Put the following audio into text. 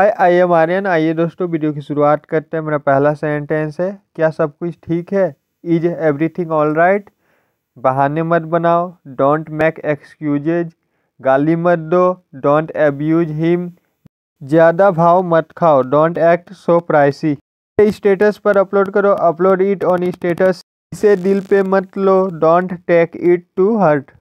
hi I am Aryan आइए दोस्तों video की शुरुआत करते हैं मेरा पहला सेंटेंस है क्या सब कुछ ठीक है इज एवरीथिंग ऑल राइट बहाने मत बनाओ डोंट मेक एक्सक्यूजेज गाली मत दो डोंट एब्यूज हिम ज़्यादा भाव मत खाओ don't act so pricey status पर अपलोड करो अपलोड इट ऑन स्टेटस इसे दिल पे मत लो don't take it to hurt